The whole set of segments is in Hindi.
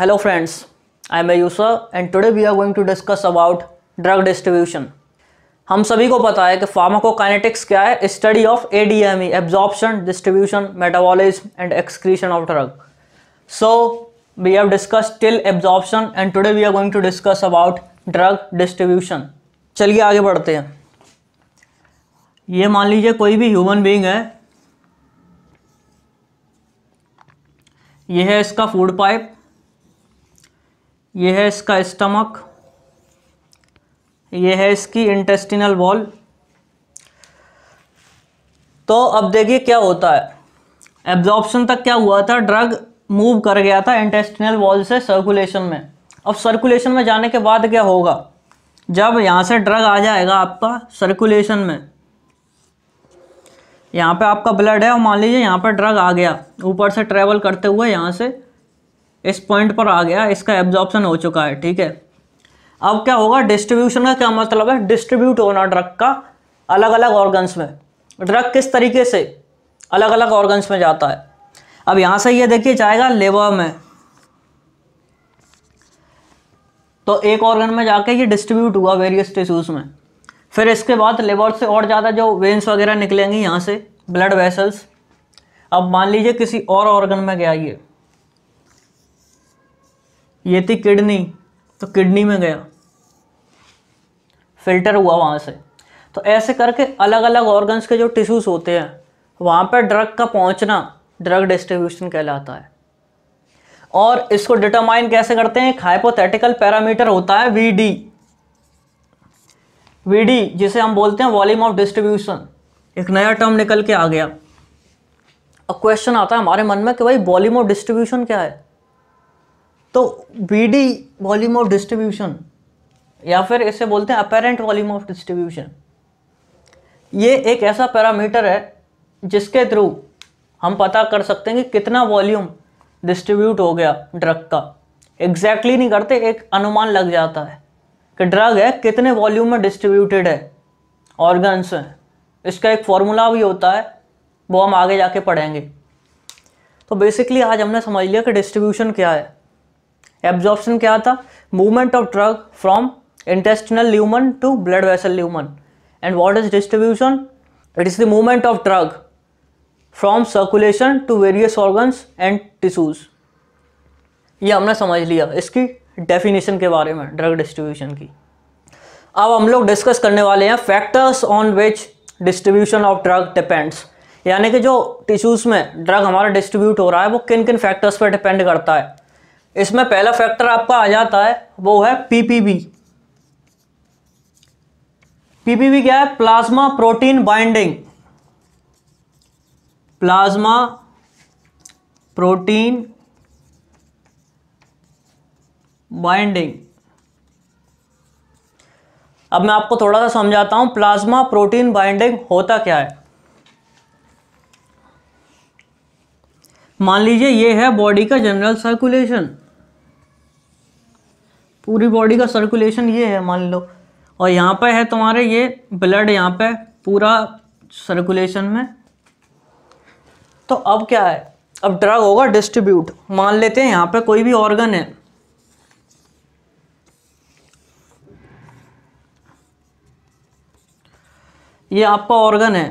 hello friends I am ayusa and today we are going to discuss about drug distribution हम सभी को पता है कि फार्माकोकाइनेटिक्स क्या है study of A D M E absorption distribution metabolism and excretion of drug so we have discuss till absorption and today we are going to discuss about drug distribution चलिए आगे बढ़ते हैं ये मान लीजिए कोई भी ह्यूमन बींग है यह है इसका फूड पाइप ये है इसका स्टमक ये है इसकी इंटेस्टिनल वॉल तो अब देखिए क्या होता है एब्जॉर्प्शन तक क्या हुआ था ड्रग मूव कर गया था इंटेस्टिनल वॉल से सर्कुलेशन में अब सर्कुलेशन में जाने के बाद क्या होगा जब यहाँ से ड्रग आ जाएगा आपका सर्कुलेशन में यहाँ पे आपका ब्लड है और मान लीजिए यहाँ पर ड्रग आ गया ऊपर से ट्रेवल करते हुए यहाँ से इस पॉइंट पर आ गया इसका एब्जॉर्प्शन हो चुका है ठीक है अब क्या होगा डिस्ट्रीब्यूशन का क्या मतलब है डिस्ट्रीब्यूट होना ड्रग का अलग अलग ऑर्गन्स में ड्रग किस तरीके से अलग अलग ऑर्गन्स में जाता है अब यहाँ से ये देखिए जाएगा लेवर में तो एक ऑर्गन में जाके ये डिस्ट्रीब्यूट हुआ वेरियस टिश्यूज़ में फिर इसके बाद लेवर से और ज़्यादा जो वेन्स वगैरह निकलेंगी यहाँ से ब्लड वेसल्स अब मान लीजिए किसी और ऑर्गन में गया ये ये थी किडनी तो किडनी में गया फिल्टर हुआ वहाँ से तो ऐसे करके अलग अलग ऑर्गन्स के जो टिश्यूज़ होते हैं वहाँ पर ड्रग का पहुँचना ड्रग डिस्ट्रीब्यूशन कहलाता है और इसको डिटरमाइन कैसे करते हैं एक हाइपोथेटिकल पैरामीटर होता है वी डी वी डी जिसे हम बोलते हैं वॉल्यूम ऑफ डिस्ट्रीब्यूशन एक नया टर्म निकल के आ गया अब क्वेश्चन आता है हमारे मन में कि भाई वॉल्यूम ऑफ डिस्ट्रीब्यूशन क्या है तो V D volume of distribution या फिर इसे बोलते हैं अपेरेंट वॉल्यूम ऑफ डिस्ट्रीब्यूशन ये एक ऐसा पैरामीटर है जिसके थ्रू हम पता कर सकते हैं कि कितना वॉल्यूम डिस्ट्रीब्यूट हो गया ड्रग का एग्जैक्टली exactly नहीं करते एक अनुमान लग जाता है कि ड्रग है कितने वॉल्यूम में डिस्ट्रीब्यूटेड है ऑर्गन्स हैं इसका एक फॉर्मूला भी होता है वो हम आगे जाके पढ़ेंगे तो बेसिकली आज हमने समझ लिया कि डिस्ट्रीब्यूशन क्या है एब्जॉर्प्शन क्या था movement of drug from intestinal lumen to blood vessel lumen and what is distribution it is the movement of drug from circulation to various organs and tissues ये हमने समझ लिया इसकी डेफिनेशन के बारे में ड्रग डिस्ट्रीब्यूशन की अब हम लोग डिस्कस करने वाले हैं factors on which distribution of drug depends यानी कि जो टिश्यूज़ में ड्रग हमारा डिस्ट्रीब्यूट हो रहा है वो किन किन फैक्टर्स पर डिपेंड करता है इसमें पहला फैक्टर आपका आ जाता है वो है पीपीबी पीपीबी क्या है plasma protein binding plasma protein binding अब मैं आपको थोड़ा सा समझाता हूं प्लाज्मा प्रोटीन बाइंडिंग होता क्या है मान लीजिए ये है बॉडी का जनरल सर्कुलेशन पूरी बॉडी का सर्कुलेशन ये है मान लो और यहाँ पर है तुम्हारे ये ब्लड यहाँ पर पूरा सर्कुलेशन में तो अब क्या है अब ड्रग होगा डिस्ट्रीब्यूट मान लेते हैं यहाँ पर कोई भी ऑर्गन है ये आपका ऑर्गन है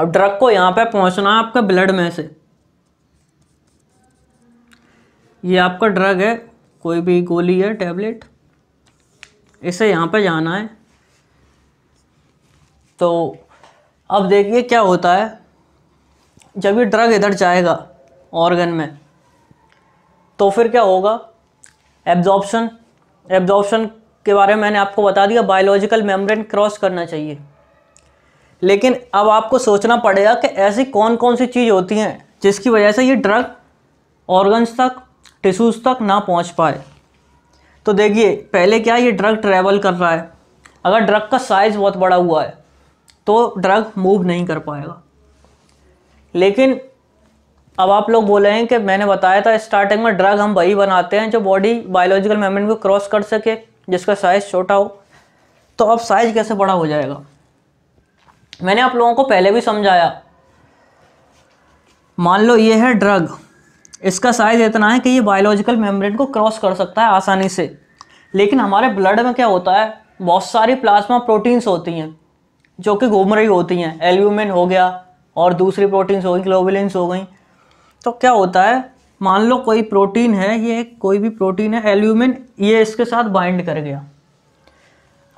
अब ड्रग को यहाँ पे पहुँचना है आपका ब्लड में से ये आपका ड्रग है कोई भी गोली है टैबलेट इसे यहाँ पे जाना है तो अब देखिए क्या होता है जब ये ड्रग इधर जाएगा ऑर्गन में तो फिर क्या होगा एब्जॉर्प्शन एब्जॉर्प्शन के बारे में मैंने आपको बता दिया बायोलॉजिकल मेम्ब्रेन क्रॉस करना चाहिए लेकिन अब आपको सोचना पड़ेगा कि ऐसी कौन कौन सी चीज़ होती हैं जिसकी वजह से ये ड्रग ऑर्गन्स तक टिश्यूज़ तक ना पहुंच पाए तो देखिए पहले क्या ये ड्रग ट्रैवल कर रहा है अगर ड्रग का साइज़ बहुत बड़ा हुआ है तो ड्रग मूव नहीं कर पाएगा लेकिन अब आप लोग बोले हैं कि मैंने बताया था स्टार्टिंग में ड्रग हम वही बनाते हैं जो बॉडी बायोलॉजिकल मेमोरी को क्रॉस कर सके जिसका साइज़ छोटा हो तो अब साइज़ कैसे बड़ा हो जाएगा मैंने आप लोगों को पहले भी समझाया मान लो ये है ड्रग इसका साइज इतना है कि ये बायोलॉजिकल मेम्ब्रेन को क्रॉस कर सकता है आसानी से लेकिन हमारे ब्लड में क्या होता है बहुत सारी प्लाज्मा प्रोटीन्स होती हैं जो कि घूम रही होती हैं एल्यूमिन हो गया और दूसरी प्रोटीन्स हो गई ग्लोबुलिन्स हो गई तो क्या होता है मान लो कोई प्रोटीन है ये कोई भी प्रोटीन है एल्यूमिन ये इसके साथ बाइंड कर गया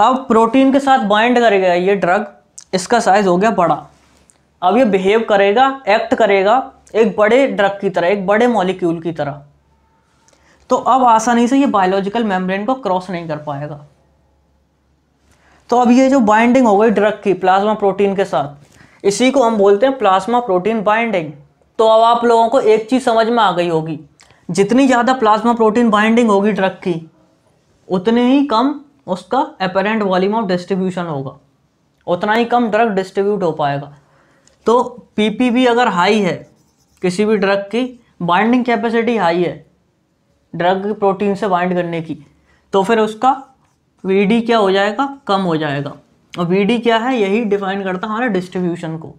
अब प्रोटीन के साथ बाइंड कर गया ये ड्रग इसका साइज़ हो गया बड़ा अब ये बिहेव करेगा एक्ट करेगा एक बड़े ड्रग की तरह एक बड़े मॉलिक्यूल की तरह तो अब आसानी से ये बायोलॉजिकल मेम्ब्रेन को क्रॉस नहीं कर पाएगा तो अब ये जो बाइंडिंग हो गई ड्रग की प्लाज्मा प्रोटीन के साथ इसी को हम बोलते हैं प्लाज्मा प्रोटीन बाइंडिंग तो अब आप लोगों को एक चीज़ समझ में आ गई होगी जितनी ज़्यादा प्लाज्मा प्रोटीन बाइंडिंग होगी ड्रग की उतनी ही कम उसका अपेरेंट वॉल्यूम ऑफ डिस्ट्रीब्यूशन होगा उतना ही कम ड्रग डिस्ट्रीब्यूट हो पाएगा तो पीपीबी अगर हाई है किसी भी ड्रग की बाइंडिंग कैपेसिटी हाई है ड्रग प्रोटीन से बाइंड करने की तो फिर उसका वी क्या हो जाएगा कम हो जाएगा और वी क्या है यही डिफाइन करता है हमारे डिस्ट्रीब्यूशन को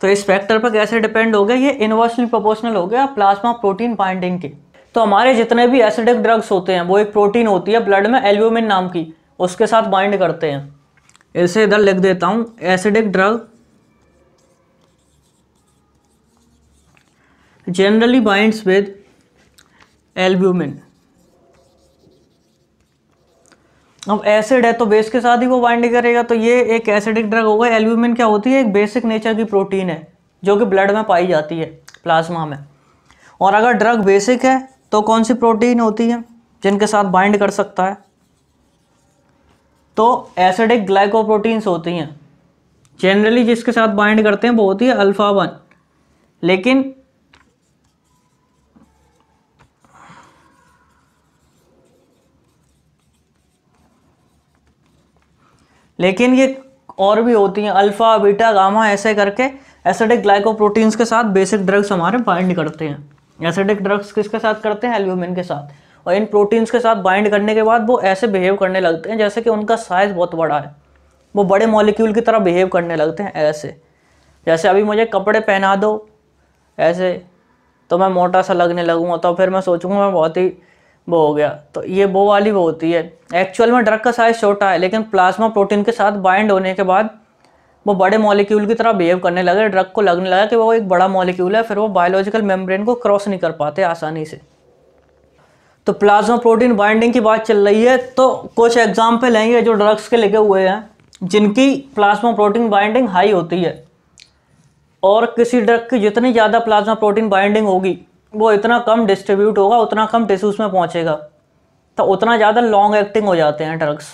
तो इस फैक्टर पर कैसे डिपेंड हो गया ये इन्वर्सली प्रोपोर्शनल हो गया प्लाज्मा प्रोटीन बाइंडिंग के तो हमारे जितने भी एसिडिक ड्रग्स होते हैं वो एक प्रोटीन होती है ब्लड में एल्यूमिन नाम की उसके साथ बाइंड करते हैं इसे इधर लिख देता हूँ acidic drug generally binds with albumin अब एसिड है तो बेस के साथ ही वो बाइंड करेगा तो ये एक एसिडिक ड्रग होगा एल्ब्यूमिन क्या होती है एक बेसिक नेचर की प्रोटीन है जो कि ब्लड में पाई जाती है प्लाज्मा में और अगर ड्रग बेसिक है तो कौन सी प्रोटीन होती है जिनके साथ बाइंड कर सकता है तो एसिडिक ग्लाइकोप्रोटीन्स होती हैं जनरली जिसके साथ बाइंड करते हैं वो होती है अल्फ़ा वन लेकिन लेकिन ये और भी होती हैं अल्फ़ा बीटा गामा ऐसे करके एसिडिक ग्लाइकोप्रोटीन्स के साथ बेसिक ड्रग्स हमारे बाइंड करते हैं एसिडिक ड्रग्स किसके साथ करते हैं एल्यूमिन के साथ और इन प्रोटीन्स के साथ बाइंड करने के बाद वो ऐसे बिहेव करने लगते हैं जैसे कि उनका साइज़ बहुत बड़ा है वो बड़े मॉलिक्यूल की तरह बिहेव करने लगते हैं ऐसे जैसे अभी मुझे कपड़े पहना दो ऐसे तो मैं मोटा सा लगने लगूँगा तो फिर मैं सोचूंगा मैं बहुत ही वो हो गया तो ये वो वाली वो होती है एक्चुअल में ड्रग का साइज़ छोटा है लेकिन प्लाज्मा प्रोटीन के साथ बाइंड होने के बाद वो बड़े मॉलिक्यूल की तरह बिहेव करने लगे ड्रग को लगने लगा कि वो एक बड़ा मॉलिक्यूल है फिर वो बायोलॉजिकल मेम्ब्रेन को क्रॉस नहीं कर पाते आसानी से तो प्लाज्मा प्रोटीन बाइंडिंग की बात चल रही है तो कुछ एग्जाम्पल हैं ये जो ड्रग्स के लिखे हुए हैं जिनकी प्लाज्मा प्रोटीन बाइंडिंग हाई होती है और किसी ड्रग की जितनी ज़्यादा प्लाज्मा प्रोटीन बाइंडिंग होगी वो इतना कम डिस्ट्रीब्यूट होगा उतना कम टिश्यूज़ में पहुँचेगा तो उतना ज़्यादा लॉन्ग एक्टिंग हो जाते हैं ड्रग्स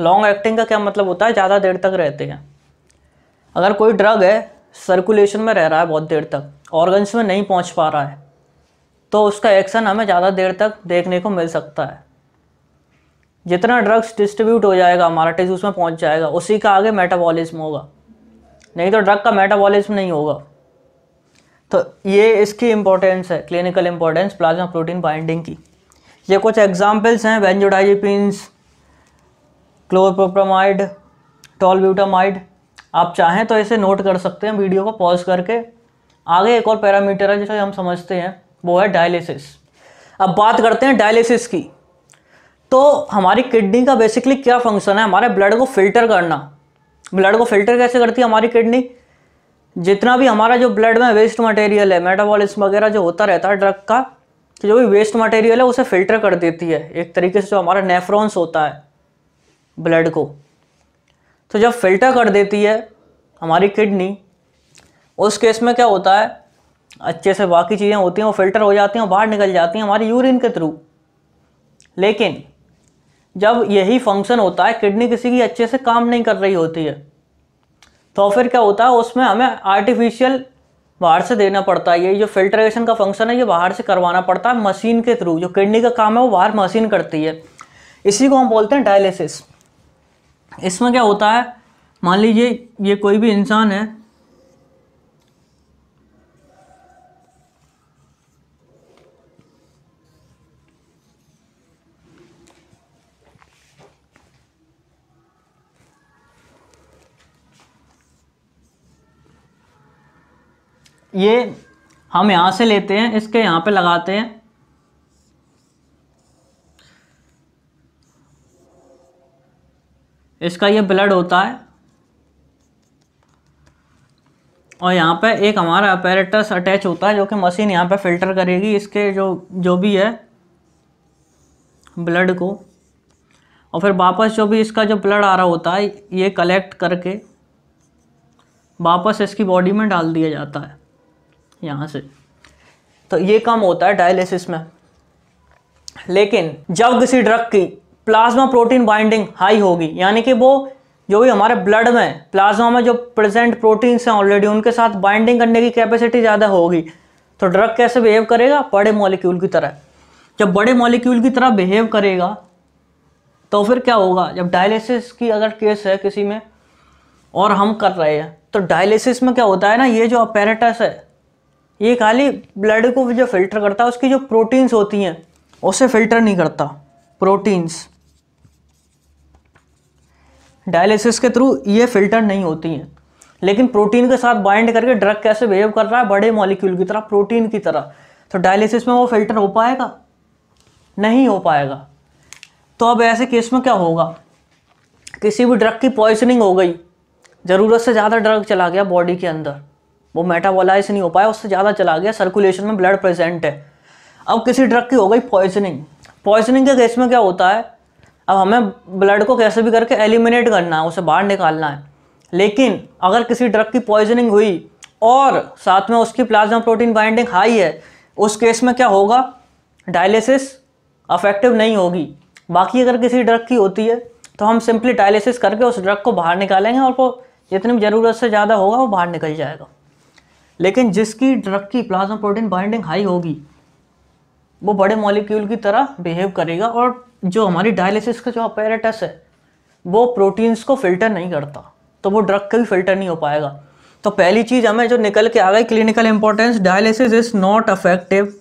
लॉन्ग एक्टिंग का क्या मतलब होता है ज़्यादा देर तक रहते हैं अगर कोई ड्रग है सर्कुलेशन में रह रहा है बहुत देर तक ऑर्गन्स में नहीं पहुंच पा रहा है तो उसका एक्शन हमें ज़्यादा देर तक देखने को मिल सकता है जितना ड्रग्स डिस्ट्रीब्यूट हो जाएगा हमारा टिश्यूज में पहुंच जाएगा उसी का आगे मेटाबॉलिज्म होगा नहीं तो ड्रग का मेटाबॉलिज्म नहीं होगा तो ये इसकी इंपॉर्टेंस है clinical importance plasma protein binding की ये कुछ एग्जाम्पल्स हैं बेंजोडाइजिपिन्स क्लोरप्रोप्रामाइड टॉलब्यूटामाइड आप चाहें तो इसे नोट कर सकते हैं वीडियो को पॉज करके आगे एक और पैरामीटर है जिसे हम समझते हैं वो है डायलिसिस अब बात करते हैं डायलिसिस की तो हमारी किडनी का बेसिकली क्या फंक्शन है हमारे ब्लड को फिल्टर करना ब्लड को फिल्टर कैसे करती है हमारी किडनी जितना भी हमारा जो ब्लड में वेस्ट मटेरियल है मेटाबॉलिज्म वगैरह जो होता रहता है ड्रग का जो भी वेस्ट मटेरियल है उसे फिल्टर कर देती है एक तरीके से जो हमारा नेफ्रॉन्स होता है ब्लड को तो जब फिल्टर कर देती है हमारी किडनी उस केस में क्या होता है अच्छे से बाकी चीज़ें होती हैं वो फिल्टर हो जाती हैं बाहर निकल जाती हैं हमारी यूरिन के थ्रू लेकिन जब यही फंक्शन होता है किडनी किसी की अच्छे से काम नहीं कर रही होती है तो फिर क्या होता है उसमें हमें आर्टिफिशियल बाहर से देना पड़ता है ये जो फिल्ट्रेशन का फंक्शन है ये बाहर से करवाना पड़ता है मशीन के थ्रू जो किडनी का काम है वो बाहर मशीन करती है इसी को हम बोलते हैं डायलिसिस इसमें क्या होता है मान लीजिए ये कोई भी इंसान है ये हम यहाँ से लेते हैं इसके यहाँ पे लगाते हैं इसका ये ब्लड होता है और यहाँ पे एक हमारा अपेरेटस अटैच होता है जो कि मशीन यहाँ पे फिल्टर करेगी इसके जो जो भी है ब्लड को और फिर वापस जो भी इसका जो ब्लड आ रहा होता है ये कलेक्ट करके वापस इसकी बॉडी में डाल दिया जाता है यहाँ से तो ये काम होता है डायलिसिस में लेकिन जब किसी ड्रग की प्लाज्मा प्रोटीन बाइंडिंग हाई होगी यानी कि वो जो भी हमारे ब्लड में प्लाज्मा में जो प्रेजेंट प्रोटीन्स हैं ऑलरेडी उनके साथ बाइंडिंग करने की कैपेसिटी ज़्यादा होगी तो ड्रग कैसे बिहेव करेगा बड़े मॉलिक्यूल की तरह जब बड़े मॉलिक्यूल की तरह बिहेव करेगा तो फिर क्या होगा जब डायलिसिस की अगर केस है किसी में और हम कर रहे हैं तो डायलिसिस में क्या होता है ना ये जो अपेरेटस है ये खाली ब्लड को जो फिल्टर करता है उसकी जो प्रोटीन्स होती हैं उसे फिल्टर नहीं करता प्रोटीन्स डायलिसिस के थ्रू ये फिल्टर नहीं होती हैं लेकिन प्रोटीन के साथ बाइंड करके ड्रग कैसे बिहेव कर रहा है बड़े मॉलिक्यूल की तरह प्रोटीन की तरह तो डायलिसिस में वो फिल्टर हो पाएगा नहीं हो पाएगा तो अब ऐसे केस में क्या होगा किसी भी ड्रग की पॉइजनिंग हो गई ज़रूरत से ज़्यादा ड्रग चला गया बॉडी के अंदर वो मेटाबोलाइज नहीं हो पाया उससे ज़्यादा चला गया सर्कुलेशन में ब्लड प्रेजेंट है अब किसी ड्रग की हो गई पॉइजनिंग पॉइजनिंग के केस में क्या होता है अब हमें ब्लड को कैसे भी करके एलिमिनेट करना है उसे बाहर निकालना है लेकिन अगर किसी ड्रग की पॉइजनिंग हुई और साथ में उसकी प्लाज्मा प्रोटीन बाइंडिंग हाई है उस केस में क्या होगा डायलिसिस अफेक्टिव नहीं होगी बाकी अगर किसी ड्रग की होती है तो हम सिंपली डायलिसिस करके उस ड्रग को बाहर निकालेंगे और वो जितनी ज़रूरत से ज़्यादा होगा वो बाहर निकल जाएगा लेकिन जिसकी ड्रग की प्लाज्मा प्रोटीन बाइंडिंग हाई होगी वो बड़े मॉलिक्यूल की तरह बिहेव करेगा और जो हमारी डायलिसिस का जो अपेरेटस है वो प्रोटीन्स को फिल्टर नहीं करता तो वो ड्रग का भी फिल्टर नहीं हो पाएगा तो पहली चीज़ हमें जो निकल के आ गई clinical importance dialysis is not effective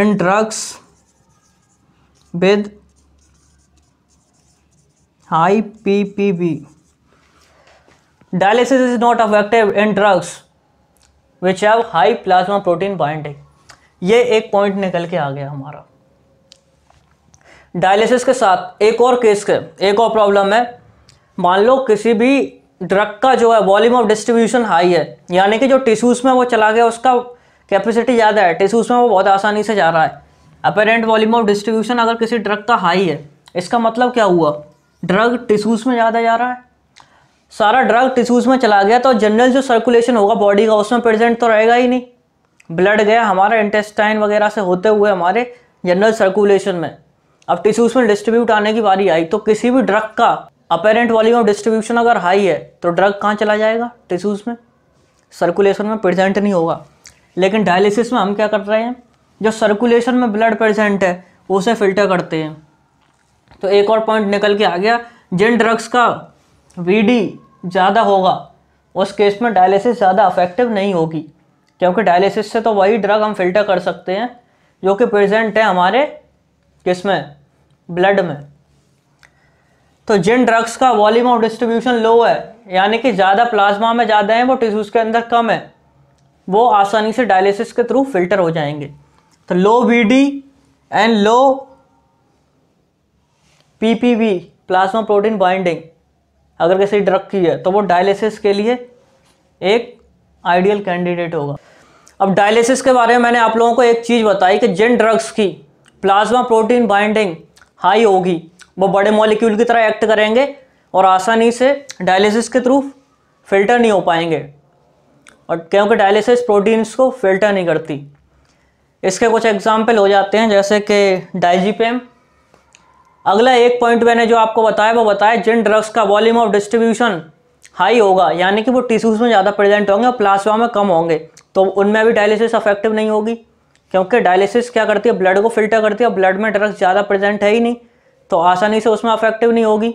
in drugs with high P P B dialysis is not effective in drugs which have high plasma protein binding ये एक पॉइंट निकल के आ गया हमारा डायलिसिस के साथ एक और केस के एक और प्रॉब्लम है मान लो किसी भी ड्रग का जो है वॉल्यूम ऑफ डिस्ट्रीब्यूशन हाई है यानी कि जो टिश्यूज में वो चला गया उसका कैपेसिटी ज़्यादा है टिश्यूज़ में वो बहुत आसानी से जा रहा है अपेरेंट वॉल्यूम ऑफ डिस्ट्रीब्यूशन अगर किसी ड्रग का हाई है इसका मतलब क्या हुआ ड्रग टिश्यूज़ में ज़्यादा जा रहा है सारा ड्रग टिश्यूज़ में चला गया तो जनरल जो सर्कुलेशन होगा बॉडी का उसमें प्रेजेंट तो रहेगा ही नहीं ब्लड गया हमारा इंटेस्टाइन वगैरह से होते हुए हमारे जनरल सर्कुलेशन में अब टिश्यूज़ में डिस्ट्रीब्यूट आने की बारी आई तो किसी भी ड्रग का अपेरेंट वॉल्यूम ऑफ डिस्ट्रीब्यूशन अगर हाई है तो ड्रग कहाँ चला जाएगा टिश्यूज़ में सर्कुलेशन में प्रेजेंट नहीं होगा लेकिन डायलिसिस में हम क्या कर रहे हैं जो सर्कुलेशन में ब्लड प्रेजेंट है उसे फिल्टर करते हैं तो एक और पॉइंट निकल के आ गया जिन ड्रग्स का वी ज़्यादा होगा उस केस में डायलिसिस ज़्यादा अफेक्टिव नहीं होगी क्योंकि डायलिसिस से तो वही ड्रग हम फिल्टर कर सकते हैं जो कि प्रेजेंट है हमारे किस में ब्लड में तो जिन ड्रग्स का वॉल्यूम ऑफ डिस्ट्रीब्यूशन लो है यानी कि ज़्यादा प्लाज्मा में ज़्यादा है वो टिश्यूज़ के अंदर कम है वो आसानी से डायलिसिस के थ्रू फिल्टर हो जाएंगे तो low D and low PPB plasma protein binding अगर किसी ड्रग की है तो वो डायलिसिस के लिए एक आइडियल कैंडिडेट होगा अब डायलिसिस के बारे में मैंने आप लोगों को एक चीज़ बताई कि जिन ड्रग्स की प्लाज्मा प्रोटीन बाइंडिंग हाई होगी वो बड़े मॉलिक्यूल की तरह एक्ट करेंगे और आसानी से डायलिसिस के थ्रू फिल्टर नहीं हो पाएंगे और क्योंकि डायलिसिस प्रोटीन्स को फिल्टर नहीं करती इसके कुछ एग्जाम्पल हो जाते हैं जैसे कि डाइजीपेम अगला एक पॉइंट मैंने जो आपको बताया वो बताया जिन ड्रग्स का वॉल्यूम ऑफ डिस्ट्रीब्यूशन हाई होगा यानी कि वो टिश्यूज़ में ज़्यादा प्रेजेंट होंगे और प्लाज्मा में कम होंगे तो उनमें भी डायलिसिस अफेक्टिव नहीं होगी क्योंकि डायलिसिस क्या करती है ब्लड को फिल्टर करती है और ब्लड में ड्रग्स ज़्यादा प्रेजेंट है ही नहीं तो आसानी से उसमें अफेक्टिव नहीं होगी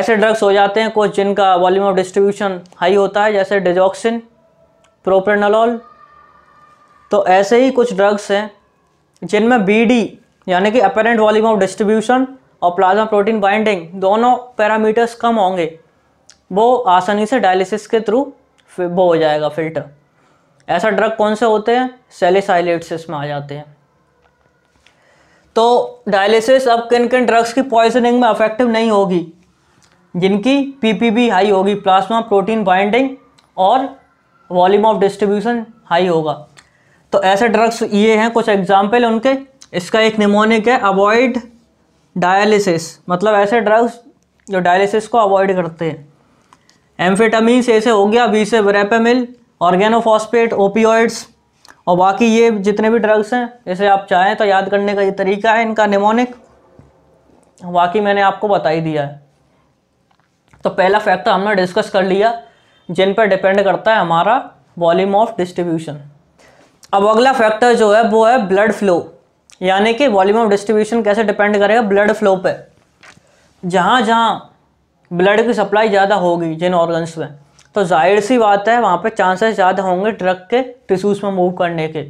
ऐसे ड्रग्स हो जाते हैं कुछ जिनका वॉल्यूम ऑफ डिस्ट्रीब्यूशन हाई होता है जैसे डिजॉक्सिन प्रोप्रेनोलॉल तो ऐसे ही कुछ ड्रग्स हैं जिनमें बी यानी कि अपेरेंट वॉल्यूम ऑफ डिस्ट्रीब्यूशन और प्लाज्मा प्रोटीन बाइंडिंग दोनों पैरामीटर्स कम होंगे वो आसानी से डायलिसिस के थ्रू वो हो जाएगा फिल्टर ऐसा ड्रग कौन से होते हैं सेलिसाइलेट्स इसमें आ जाते हैं तो डायलिसिस अब किन किन ड्रग्स की पॉइजनिंग में अफेक्टिव नहीं होगी जिनकी पीपीबी हाई होगी प्लाज्मा प्रोटीन बाइंडिंग और वॉल्यूम ऑफ डिस्ट्रीब्यूशन हाई होगा तो ऐसे ड्रग्स ये हैं कुछ एग्जाम्पल उनके इसका एक निमोनिक है अवॉइड डायलिसिस मतलब ऐसे ड्रग्स जो डायलिसिस को अवॉइड करते हैं से ऐसे हो गया बी से वेपेमिल ऑर्गेनोफॉस्पेट ओपियोइड्स और बाकी ये जितने भी ड्रग्स हैं इसे आप चाहें तो याद करने का ये तरीका है इनका निमोनिक बाकी मैंने आपको बता ही दिया है तो पहला फैक्टर हमने डिस्कस कर लिया जिन पर डिपेंड करता है हमारा वॉल्यूम ऑफ डिस्ट्रीब्यूशन अब अगला फैक्टर जो है वो है ब्लड फ्लो यानी कि वॉल्यूम ऑफ डिस्ट्रीब्यूशन कैसे डिपेंड करेगा ब्लड फ्लो पे जहाँ जहाँ ब्लड की सप्लाई ज़्यादा होगी जिन ऑर्गन्स में तो जाहिर सी बात है वहाँ पे चांसेस ज़्यादा होंगे ड्रग के टिश्यूज़ में मूव करने के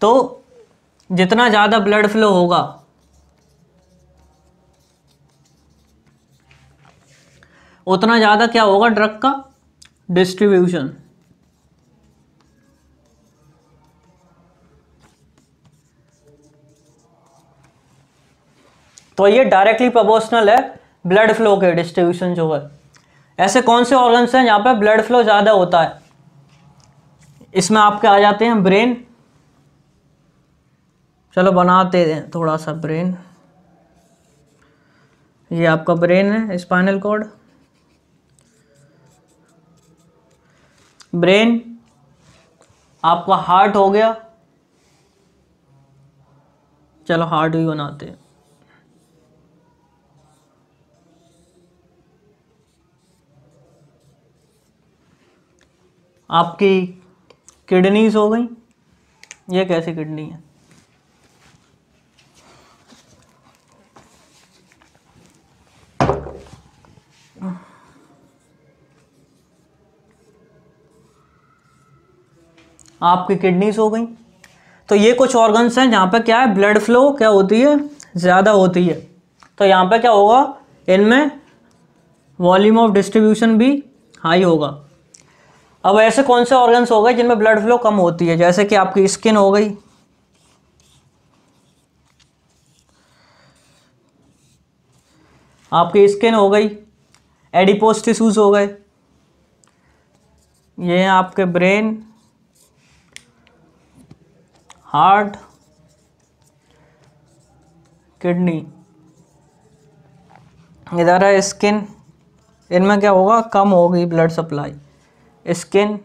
तो जितना ज़्यादा ब्लड फ्लो होगा उतना ज़्यादा क्या होगा ड्रग का डिस्ट्रीब्यूशन तो ये डायरेक्टली प्रोपोर्शनल है ब्लड फ्लो के डिस्ट्रीब्यूशन जो है ऐसे कौन से ऑर्गन्स हैं जहां पे ब्लड फ्लो ज़्यादा होता है इसमें आपके आ जाते हैं ब्रेन चलो बनाते हैं थोड़ा सा ब्रेन ये आपका ब्रेन है स्पाइनल कॉर्ड ब्रेन आपका हार्ट हो गया चलो हार्ट भी बनाते हैं आपकी किडनीज हो गई ये कैसी किडनी है आपकी किडनीज हो गई तो ये कुछ ऑर्गन्स हैं जहाँ पर क्या है ब्लड फ्लो क्या होती है ज़्यादा होती है तो यहाँ पर क्या होगा इनमें वॉल्यूम ऑफ डिस्ट्रीब्यूशन भी हाई होगा अब ऐसे कौन से ऑर्गन्स हो गए जिनमें ब्लड फ्लो कम होती है जैसे कि आपकी स्किन हो गई आपकी स्किन हो गई एडिपोस्टिस हो गए ये हैं आपके ब्रेन हार्ट किडनी इधर है स्किन इनमें क्या होगा कम होगी ब्लड सप्लाई स्किन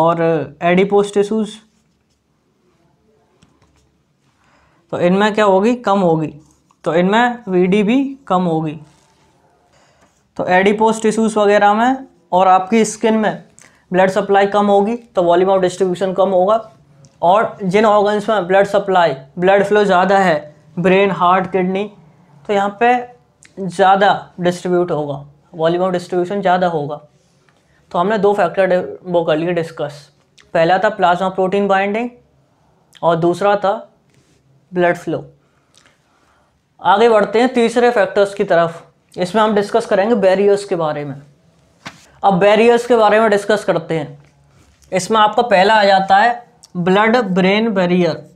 और एडिपोस टिश्यूज तो इनमें क्या होगी कम होगी तो इनमें वीडी भी कम होगी तो एडिपोस टिश्यूज वगैरह में और आपकी स्किन में ब्लड सप्लाई कम होगी तो वॉल्यूम ऑफ डिस्ट्रीब्यूशन कम होगा और जिन ऑर्गन्स में ब्लड सप्लाई ब्लड फ्लो ज़्यादा है ब्रेन हार्ट किडनी तो यहाँ पे ज़्यादा डिस्ट्रीब्यूट होगा वॉल्यूम ऑफ डिस्ट्रीब्यूशन ज़्यादा होगा तो हमने दो फैक्टर वो कर लिए डिस्कस पहला था प्लाज्मा प्रोटीन बाइंडिंग और दूसरा था ब्लड फ्लो आगे बढ़ते हैं तीसरे फैक्टर्स की तरफ इसमें हम डिस्कस करेंगे बैरियर्स के बारे में अब बैरियर्स के बारे में डिस्कस करते हैं इसमें आपका पहला आ जाता है blood brain barrier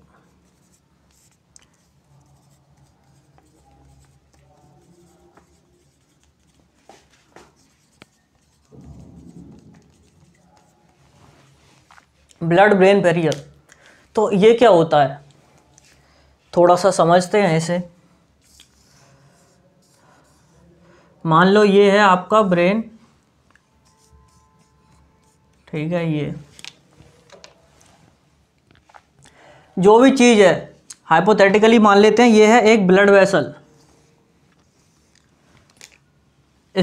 blood brain barrier तो ये क्या होता है थोड़ा सा समझते हैं इसे मान लो ये है आपका ब्रेन ठीक है ये जो भी चीज़ है हाइपोथेटिकली मान लेते हैं ये है एक ब्लड वेसल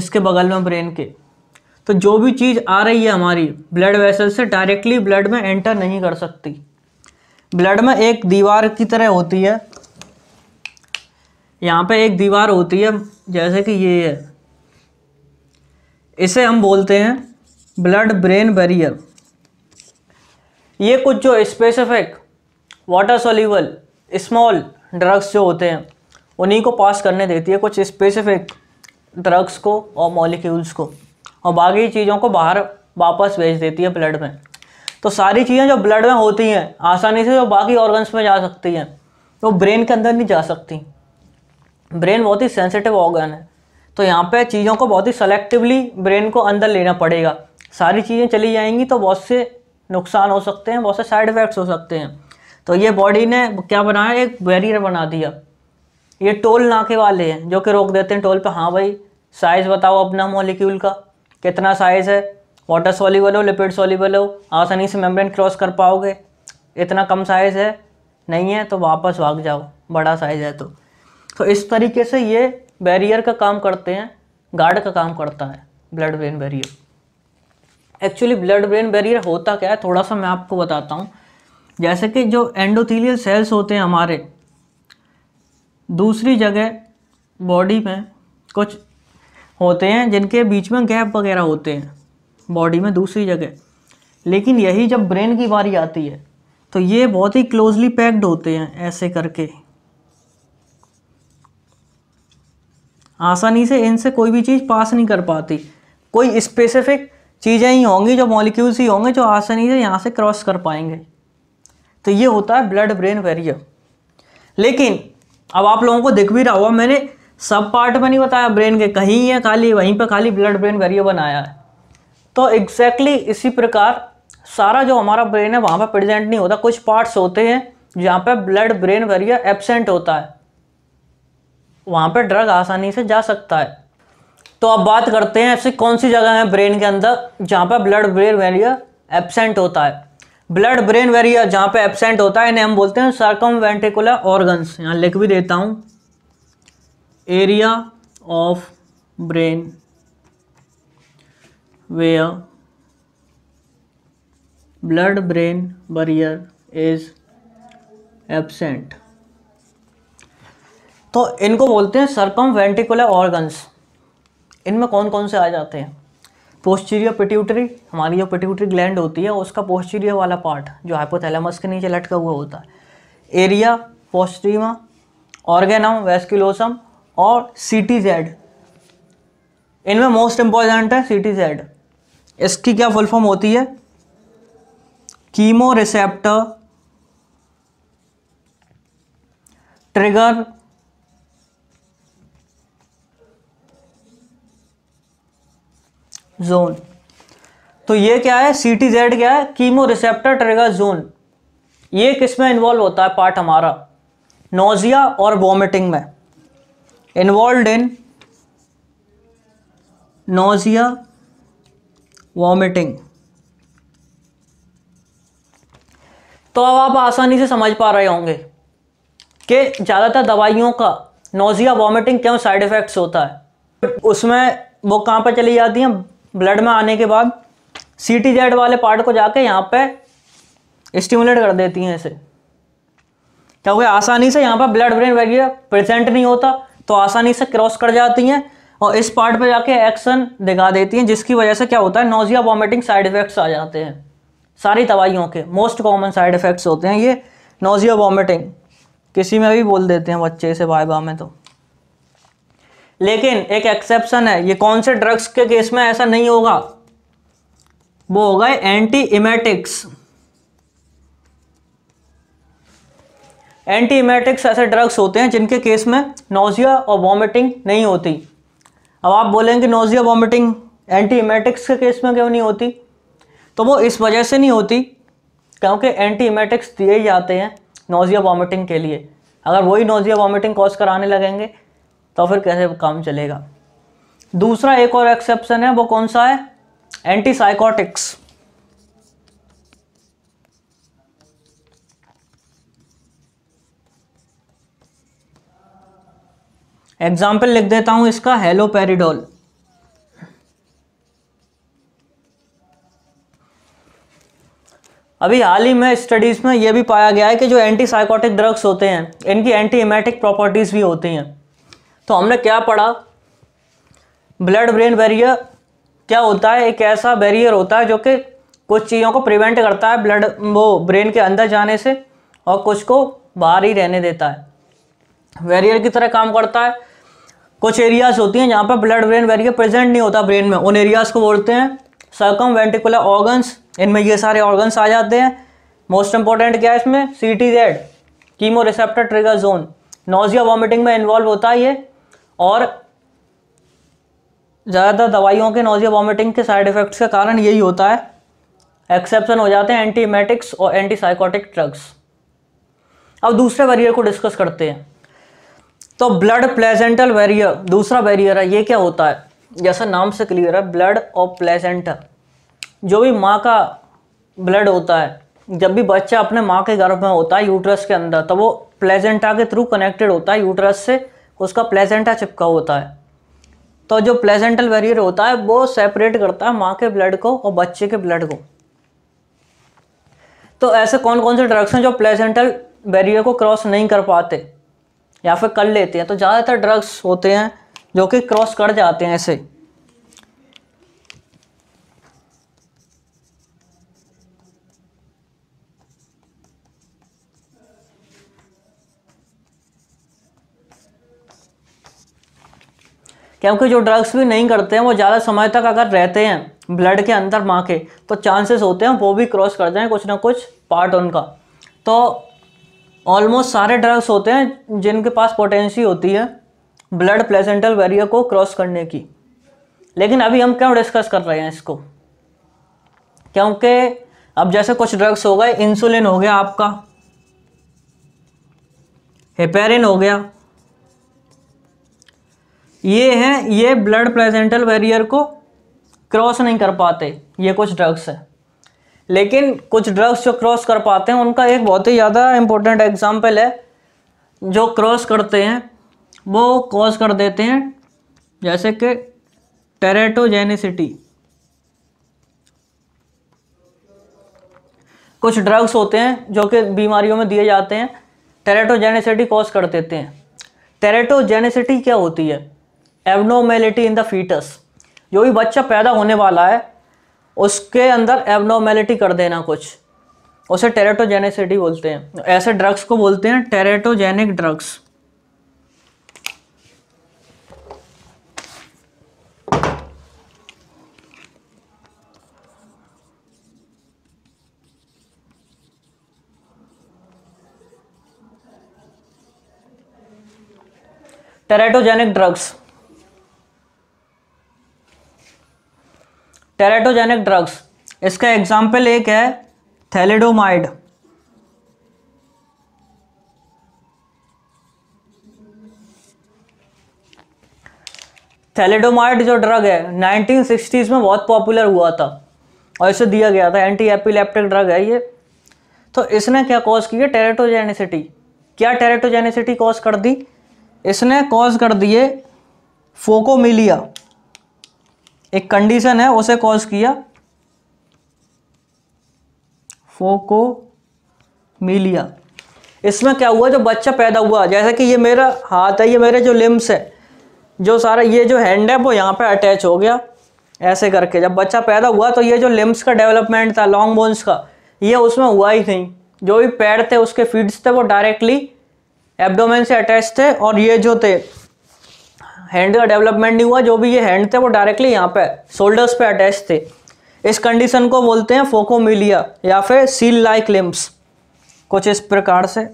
इसके बगल में ब्रेन के तो जो भी चीज़ आ रही है हमारी ब्लड वेसल से डायरेक्टली ब्लड में एंटर नहीं कर सकती ब्लड में एक दीवार की तरह होती है यहाँ पे एक दीवार होती है जैसे कि ये है इसे हम बोलते हैं ब्लड ब्रेन बैरियर ये कुछ जो specific water soluble small drugs जो होते हैं उन्हीं को पास करने देती है कुछ स्पेसिफिक ड्रग्स को और मॉलिक्यूल्स को और बाकी चीज़ों को बाहर वापस भेज देती है ब्लड में तो सारी चीज़ें जो ब्लड में होती हैं आसानी से जो बाकी ऑर्गन्स में जा सकती हैं वो तो ब्रेन के अंदर नहीं जा सकती ब्रेन बहुत ही सेंसिटिव ऑर्गन है तो यहाँ पे चीज़ों को बहुत ही सेलेक्टिवली ब्रेन को अंदर लेना पड़ेगा सारी चीज़ें चली जाएंगी तो बहुत से नुकसान हो सकते हैं बहुत से साइड इफ़ेक्ट्स हो सकते हैं तो ये बॉडी ने क्या बनाया एक बैरियर बना दिया ये टोल नाके वाले हैं जो कि रोक देते हैं टोल पे हाँ भाई साइज़ बताओ अपना मॉलिक्यूल का कितना साइज़ है वाटर सॉलीबल हो लिपिड सॉलीबल हो आसानी से मेम्ब्रेन क्रॉस कर पाओगे इतना कम साइज़ है नहीं है तो वापस भाग जाओ बड़ा साइज़ है तो तो इस तरीके से ये बैरियर का काम करते हैं गार्ड का काम करता है blood brain barrier actually blood brain barrier होता क्या है थोड़ा सा मैं आपको बताता हूँ जैसे कि जो एंडोथीलियल सेल्स होते हैं हमारे दूसरी जगह बॉडी में कुछ होते हैं जिनके बीच में गैप वगैरह होते हैं बॉडी में दूसरी जगह लेकिन यही जब ब्रेन की बारी आती है तो ये बहुत ही क्लोजली पैक्ड होते हैं ऐसे करके आसानी से इनसे कोई भी चीज़ पास नहीं कर पाती कोई स्पेसिफिक चीज़ें ही होंगी जो मॉलिक्यूल्स ही होंगे जो आसानी से यहाँ से क्रॉस कर पाएंगे तो ये होता है ब्लड ब्रेन बैरियर लेकिन अब आप लोगों को दिख भी रहा हुआ मैंने सब पार्ट में नहीं बताया ब्रेन के कहीं है खाली वहीं पर खाली ब्लड ब्रेन बैरियर बनाया है तो एग्जैक्टली exactly इसी प्रकार सारा जो हमारा ब्रेन है वहाँ पर प्रेजेंट नहीं होता कुछ पार्ट्स होते हैं जहाँ पर ब्लड ब्रेन बैरियर एबसेंट होता है वहाँ पर ड्रग आसानी से जा सकता है तो अब बात करते हैं ऐसी कौन सी जगह है ब्रेन के अंदर जहाँ पर ब्लड ब्रेन बैरियर एबसेंट होता है ब्लड ब्रेन वेरियर जहां पे एबसेंट होता है इन्हें हम बोलते हैं सर्कम वेंटिकुलर ऑर्गन्स यहां लिख भी देता हूं area of brain where blood brain barrier is absent तो इनको बोलते हैं सर्कम वेंटिकुलर ऑर्गन्स इनमें कौन कौन से आ जाते हैं पोस्टीरियर पिट्यूटरी हमारी जो पिट्यूटरी ग्लैंड होती है उसका पोस्टीरियर वाला पार्ट जो हाइपोथैलेमस के नीचे लटका हुआ होता है एरिया पोस्टीमा ऑर्गेनम वेस्क्यूलोसम और सी टी जेड इनमें मोस्ट इंपॉर्टेंट है सी टी जेड इसकी क्या फुल फॉर्म होती है कीमो रिसेप्टर ट्रिगर जोन तो ये क्या है सी टी जेड क्या है कीमो रिसेप्टर ट्रेगा जोन ये किस में इन्वॉल्व होता है पार्ट हमारा नोजिया और वॉमिटिंग में इन्वॉल्व इन नोजिया वॉमिटिंग तो अब आप आसानी से समझ पा रहे होंगे कि ज़्यादातर दवाइयों का नोजिया वॉमिटिंग क्यों साइड इफ़ेक्ट्स होता है उसमें वो कहाँ पर चली जाती हैं ब्लड में आने के बाद सी टी जेड वाले पार्ट को जाके यहाँ पे स्टिमुलेट कर देती हैं इसे क्या आसानी से यहाँ पर ब्लड ब्रेन वगैरह प्रेजेंट नहीं होता तो आसानी से क्रॉस कर जाती हैं और इस पार्ट पे जाके एक्शन दिखा देती हैं जिसकी वजह से क्या होता है नोजिया वॉमिटिंग साइड इफेक्ट्स आ जाते हैं सारी दवाइयों के मोस्ट कॉमन साइड इफेक्ट्स होते हैं ये नोजिया वॉमिटिंग किसी में भी बोल देते हैं बच्चे से भाई बाय में तो लेकिन एक एक्सेप्शन है ये कौन से ड्रग्स के केस में ऐसा नहीं होगा वो होगा एंटी इमेटिक्स एंटी इमेटिक्स ऐसे ड्रग्स होते हैं जिनके केस में नोजिया और वॉमिटिंग नहीं होती अब आप बोलेंगे नोजिया वॉमिटिंग एंटी इमेटिक्स के केस में क्यों नहीं होती तो वो इस वजह से नहीं होती क्योंकि एंटी इमेटिक्स दिए जाते हैं नोजिया वॉमिटिंग के लिए अगर वही नोजिया वॉमिटिंग कॉज कराने लगेंगे तो फिर कैसे काम चलेगा दूसरा एक और एक्सेप्शन है वो कौन सा है एंटी साइकोटिक्स एग्जाम्पल लिख देता हूं इसका हेलो पेरिडोल अभी हाल ही में स्टडीज़ में यह भी पाया गया है कि जो एंटी साइकोटिक ड्रग्स होते हैं इनकी एंटी इमेटिक प्रॉपर्टीज़ भी होती हैं तो हमने क्या पढ़ा ब्लड ब्रेन बैरियर क्या होता है एक ऐसा बैरियर होता है जो कि कुछ चीज़ों को प्रिवेंट करता है ब्लड वो ब्रेन के अंदर जाने से और कुछ को बाहर ही रहने देता है बैरियर की तरह काम करता है कुछ एरियाज होती हैं जहाँ पर ब्लड ब्रेन बैरियर प्रेजेंट नहीं होता ब्रेन में उन एरियाज को बोलते हैं सर्कम वेंटिकुलर ऑर्गन्स इनमें ये सारे ऑर्गन्स आ जाते हैं मोस्ट इंपॉर्टेंट क्या है इसमें C T Z chemoreceptor trigger zone nausea vomiting में इन्वॉल्व होता है ये और ज़्यादातर दवाइयों के नोजिया वॉमिटिंग के साइड इफ़ेक्ट्स का कारण यही होता है एक्सेप्शन हो जाते हैं एंटीमेटिक्स और एंटीसाइकोटिक ड्रग्स अब दूसरे वैरियर को डिस्कस करते हैं तो ब्लड प्लेजेंटल वैरियर दूसरा वैरियर है ये क्या होता है जैसा नाम से क्लियर है ब्लड और प्लेजेंटल जो भी माँ का ब्लड होता है जब भी बच्चा अपने माँ के गर्भ में होता है यूट्रस के अंदर तो वो प्लेजेंटा के थ्रू कनेक्टेड होता है यूट्रस से उसका प्लेजेंटा चिपका होता है तो जो प्लेजेंटल बैरियर होता है वो सेपरेट करता है माँ के ब्लड को और बच्चे के ब्लड को तो ऐसे कौन कौन से ड्रग्स हैं जो प्लेजेंटल बैरियर को क्रॉस नहीं कर पाते या फिर कर लेते हैं तो ज़्यादातर ड्रग्स होते हैं जो कि क्रॉस कर जाते हैं ऐसे क्योंकि जो ड्रग्स भी नहीं करते हैं वो ज़्यादा समय तक अगर रहते हैं ब्लड के अंदर माँ के तो चांसेस होते हैं वो भी क्रॉस करते हैं कुछ ना कुछ पार्ट उनका तो ऑलमोस्ट सारे ड्रग्स होते हैं जिनके पास पोटेंसी होती है ब्लड प्लेसेंटल वेरियर को क्रॉस करने की लेकिन अभी हम क्यों डिस्कस कर रहे हैं इसको क्योंकि अब जैसे कुछ ड्रग्स हो गए इंसुलिन हो गया आपका हेपेरिन हो गया ये हैं ये ब्लड प्लेसेंटल बैरियर को क्रॉस नहीं कर पाते ये कुछ ड्रग्स हैं लेकिन कुछ ड्रग्स जो क्रॉस कर पाते हैं उनका एक बहुत ही ज़्यादा इम्पोर्टेंट एग्जाम्पल है जो क्रॉस करते हैं वो कॉज कर देते हैं जैसे कि टेरेटोजेनिसिटी कुछ ड्रग्स होते हैं जो कि बीमारियों में दिए जाते हैं टेरेटोजेनिसिटी कॉज कर देते हैं टेरेटोजेनिसिटी क्या होती है एबनॉर्मेलिटी इन द फीटस जो भी बच्चा पैदा होने वाला है उसके अंदर एबनॉर्मेलिटी कर देना कुछ उसे टेरेटोजेनेसिटी बोलते हैं तो ऐसे ड्रग्स को बोलते हैं teratogenic drugs teratogenic drugs teratogenic drugs इसका एग्जाम्पल एक है थैलेडोमाइड थैलेडोमाइड जो ड्रग है 1960s में बहुत पॉपुलर हुआ था और इसे दिया गया था एंटी एपिलेप्टिक ड्रग है ये तो इसने क्या कॉज किया है टेरेटोजेनिसिटी क्या टेरेटोजेनिसिटी कॉज कर दी इसने कॉज कर दिए फोकोमिलिया एक कंडीशन है उसे कॉज किया फोकोमीलिया इसमें क्या हुआ जो बच्चा पैदा हुआ जैसे कि ये मेरा हाथ है ये मेरे जो लिम्स है जो सारा ये जो हैंड है वो यहाँ पे अटैच हो गया ऐसे करके जब बच्चा पैदा हुआ तो ये जो लिम्स का डेवलपमेंट था लॉन्ग बोन्स का ये उसमें हुआ ही नहीं जो भी पैर थे उसके फीड्स थे वो डायरेक्टली एबडोमेन से अटैच थे और ये जो थे हैंड का डेवलपमेंट नहीं हुआ जो भी ये हैंड थे वो डायरेक्टली यहाँ पे शोल्डर्स पे अटैच थे इस कंडीशन को बोलते हैं फोकोमिलिया या फिर सील लाइक लिम्स कुछ इस प्रकार से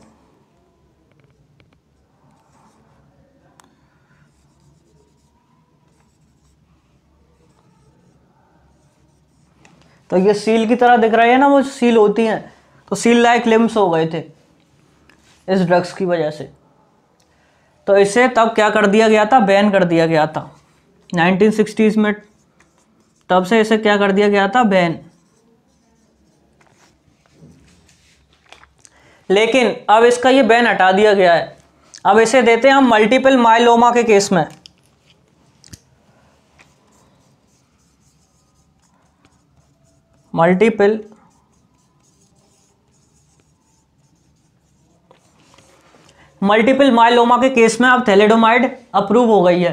तो ये सील की तरह दिख रही है ना वो सील होती हैं तो सील लाइक लिम्स हो गए थे इस ड्रग्स की वजह से तो इसे तब क्या कर दिया गया था बैन कर दिया गया था 1960s में तब से इसे क्या कर दिया गया था बैन लेकिन अब इसका ये बैन हटा दिया गया है अब इसे देते हैं हम मल्टीपल माइलोमा के केस में मल्टीपल मल्टीपल माइलोमा के केस में अब थैलेडोमाइड अप्रूव हो गई है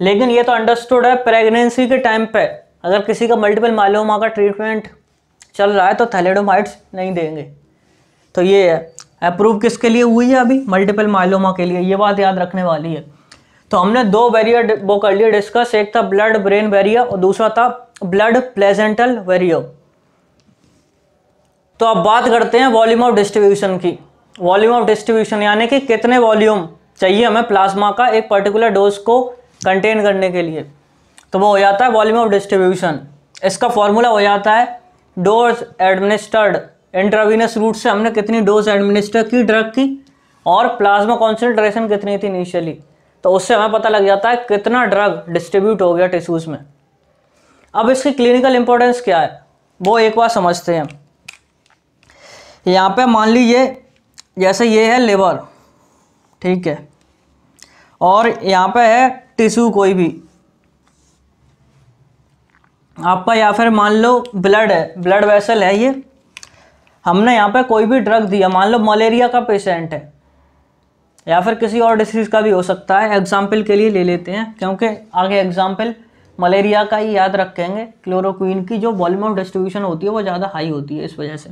लेकिन ये तो अंडरस्टूड है प्रेगनेंसी के टाइम पे अगर किसी का मल्टीपल माइलोमा का ट्रीटमेंट चल रहा है तो थैलेडोमाइड्स नहीं देंगे तो ये है अप्रूव किसके लिए हुई है अभी मल्टीपल माइलोमा के लिए ये बात याद रखने वाली है तो हमने दो वेरियर वो कर लिए डिस्कस एक था ब्लड ब्रेन वेरियर और दूसरा था ब्लड प्लेजेंटल वेरियो तो अब बात करते हैं वॉल्यूम ऑफ डिस्ट्रीब्यूशन की वॉल्यूम ऑफ डिस्ट्रीब्यूशन यानी कि कितने वॉल्यूम चाहिए हमें प्लाज्मा का एक पर्टिकुलर डोज को कंटेन करने के लिए तो वो हो जाता है वॉल्यूम ऑफ डिस्ट्रीब्यूशन इसका फॉर्मूला हो जाता है डोज एडमिनिस्टर्ड इंट्रावीनस रूट से हमने कितनी डोज एडमिनिस्टर की ड्रग की और प्लाज्मा कॉन्सेंट्रेशन कितनी थी इनिशियली तो उससे हमें पता लग जाता है कितना ड्रग डिस्ट्रीब्यूट हो गया टिश्यूज़ में अब इसकी क्लिनिकल इंपॉर्टेंस क्या है वो एक बार समझते हैं यहाँ पे मान लीजिए जैसे ये है लिवर ठीक है और यहाँ पे है टिश्यू कोई भी आपका या फिर मान लो ब्लड है ब्लड वैसल है ये हमने यहाँ पे कोई भी ड्रग दिया मान लो मलेरिया का पेशेंट है या फिर किसी और डिसीज़ का भी हो सकता है एग्जाम्पल के लिए ले लेते हैं क्योंकि आगे एग्जाम्पल मलेरिया का ही याद रखेंगे क्लोरोक्वीन की जो वॉल्यूम ऑफ डिस्ट्रीब्यूशन होती है वो ज़्यादा हाई होती है इस वजह से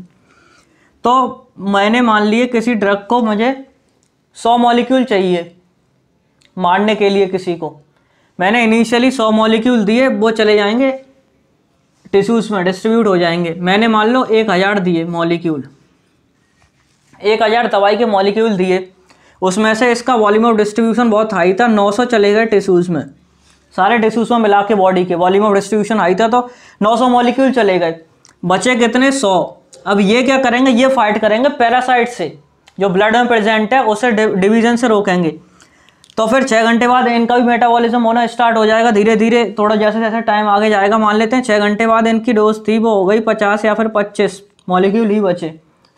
तो मैंने मान लिए किसी ड्रग को मुझे सौ मॉलिक्यूल चाहिए मारने के लिए किसी को मैंने इनिशियली सौ मॉलिक्यूल दिए वो चले जाएंगे टिश्यूज़ में डिस्ट्रीब्यूट हो जाएंगे मैंने मान लो एक हज़ार दिए मॉलिक्यूल एक हज़ार दवाई के मॉलिक्यूल दिए उसमें से इसका वॉल्यूम ऑफ डिस्ट्रीब्यूशन बहुत हाई था 900 चले गए टिश्यूज़ में सारे टिश्यूज़ में मिला के बॉडी के वॉल्यूम ऑफ डिस्ट्रीब्यूशन हाई था तो नौ मॉलिक्यूल चले गए बचे कितने सौ अब ये क्या करेंगे ये फाइट करेंगे पैरासाइट से जो ब्लड में प्रेजेंट है उसे डिवीजन से रोकेंगे तो फिर छः घंटे बाद इनका भी मेटाबॉलिज्म होना स्टार्ट हो जाएगा धीरे धीरे थोड़ा जैसे जैसे टाइम आगे जाएगा मान लेते हैं छः घंटे बाद इनकी डोज थी वो हो गई पचास या फिर पच्चीस मॉलिक्यूल ही बचे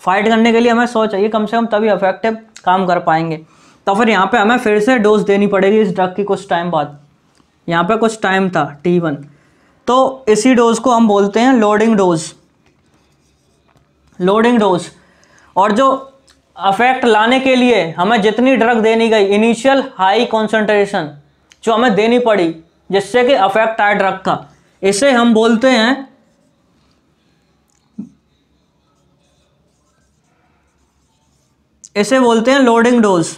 फाइट करने के लिए हमें सौ चाहिए कम से कम तभी अफेक्टिव काम कर पाएंगे तो फिर यहाँ पे हमें फिर से डोज देनी पड़ेगी इस ड्रग की कुछ टाइम बाद यहाँ पे कुछ टाइम था टी वन तो इसी डोज को हम बोलते हैं लोडिंग डोज़ लोडिंग डोज और जो अफेक्ट लाने के लिए हमें जितनी ड्रग देनी गई इनिशियल हाई कॉन्सेंट्रेशन जो हमें देनी पड़ी जिससे कि अफेक्ट आए ड्रग का इसे हम बोलते हैं इसे बोलते हैं लोडिंग डोज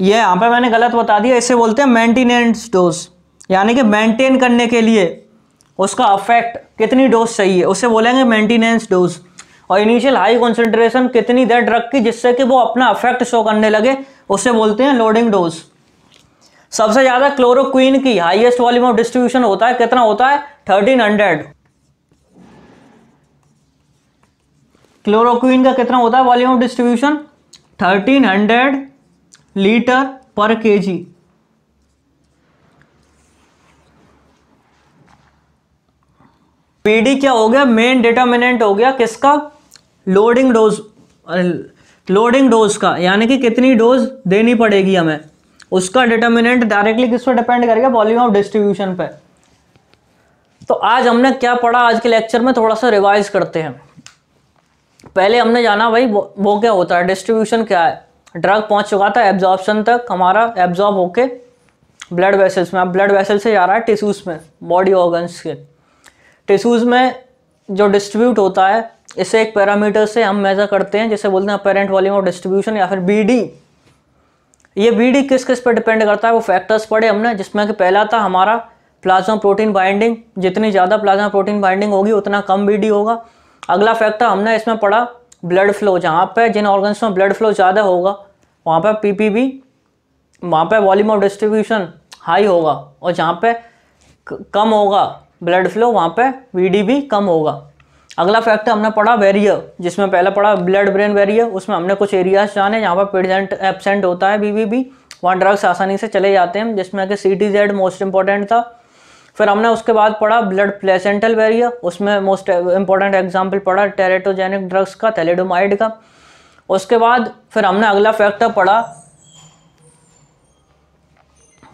ये यहाँ पे मैंने गलत बता दिया इसे बोलते हैं मेंटेनेंस डोज यानी कि मेंटेन करने के लिए उसका अफेक्ट कितनी डोज चाहिए उसे बोलेंगे मेंटेनेंस डोज और इनिशियल हाई कॉन्सेंट्रेशन कितनी देर ड्रग की जिससे कि वो अपना अफेक्ट शो करने लगे उसे बोलते हैं लोडिंग डोज सबसे ज़्यादा क्लोरोक्वीन की हाईएस्ट वॉल्यूम ऑफ डिस्ट्रीब्यूशन होता है कितना होता है थर्टीन हंड्रेड क्लोरोक्वीन का कितना होता है volume of distribution thirteen hundred litre per KG PD क्या हो गया मेन डिटर्मिनेंट हो गया किसका लोडिंग डोज लोडिंग डोज का यानी कि कितनी डोज देनी पड़ेगी हमें उसका डिटर्मिनेंट डायरेक्टली किस पर डिपेंड करेगा वॉल्यूम ऑफ डिस्ट्रीब्यूशन पे तो आज हमने क्या पढ़ा आज के लेक्चर में थोड़ा सा रिवाइज करते हैं पहले हमने जाना भाई वो, वो क्या होता है डिस्ट्रीब्यूशन क्या है ड्रग पहुंच चुका था एब्जॉर्बन तक हमारा एब्जॉर्ब होके ब्लड वेसल्स में अब ब्लड वेसल से जा रहा है टिश्यूज में बॉडी ऑर्गन्स के टिश्यूज़ में जो डिस्ट्रीब्यूट होता है इसे एक पैरामीटर से हम मेज़र करते हैं जैसे बोलते हैं पेरेंट वॉल्यूम ऑफ डिस्ट्रीब्यूशन या फिर बी ये बी किस किस पर डिपेंड करता है वो फैक्टर्स पढ़े हमने जिसमें कि पहला था हमारा प्लाज्मा प्रोटीन बाइंडिंग जितनी ज़्यादा प्लाज्मा प्रोटीन बाइंडिंग होगी उतना कम बी होगा अगला फैक्टर हमने इसमें पढ़ा ब्लड फ्लो जहाँ पर जिन ऑर्गन्स में ब्लड फ्लो ज़्यादा होगा वहाँ पी पीपीबी वहाँ पर वॉल्यूम ऑफ डिस्ट्रीब्यूशन हाई होगा और जहाँ पर कम होगा ब्लड फ्लो वहाँ पे वी भी कम होगा अगला फैक्टर हमने पढ़ा वेरियर जिसमें पहला पढ़ा ब्लड ब्रेन वेरियर उसमें हमने कुछ एरियाज जाने जहाँ पर प्रेजेंट एबसेंट होता है बी वहाँ ड्रग्स आसानी से चले जाते हैं जिसमें कि C T Z most important था फिर हमने उसके बाद पढ़ा ब्लड प्लेसेंटल वेरियर उसमें मोस्ट इंपॉर्टेंट एग्जाम्पल पढ़ा टेरेटोजेनिक ड्रग्स का थेलेडोमाइड का उसके बाद फिर हमने अगला फैक्टर पढ़ा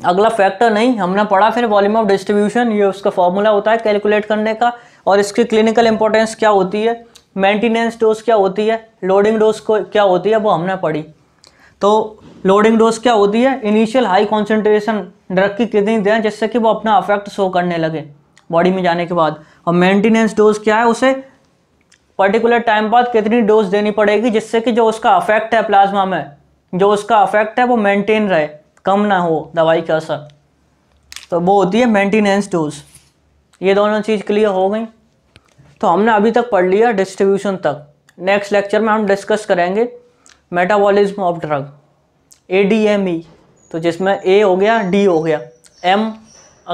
अगला फैक्टर तो नहीं हमने पढ़ा फिर वॉल्यूम ऑफ डिस्ट्रीब्यूशन ये उसका फॉर्मूला होता है कैलकुलेट करने का और इसकी क्लिनिकल इंपॉर्टेंस क्या होती है मेंटेनेंस डोज क्या होती है लोडिंग डोज को क्या होती है वो हमने पढ़ी तो लोडिंग डोज क्या होती है इनिशियल हाई कॉन्सेंट्रेशन ड्रग की कितनी दें जिससे कि वो अपना अफेक्ट शो करने लगे बॉडी में जाने के बाद और मेंटेनेंस डोज क्या है उसे पर्टिकुलर टाइम बाद कितनी डोज देनी पड़ेगी जिससे कि जो उसका अफेक्ट है प्लाज्मा में जो उसका अफेक्ट है वो मेंटेन रहे कम ना हो दवाई का असर तो वो होती है मेंटेनेंस डोज ये दोनों चीज़ क्लियर हो गई तो हमने अभी तक पढ़ लिया डिस्ट्रीब्यूशन तक नेक्स्ट लेक्चर में हम डिस्कस करेंगे metabolism of drug A D M E तो जिसमें ए हो गया डी हो गया एम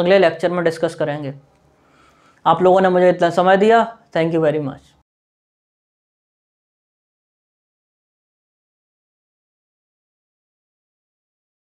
अगले लेक्चर में डिस्कस करेंगे आप लोगों ने मुझे इतना समय दिया थैंक यू वेरी मच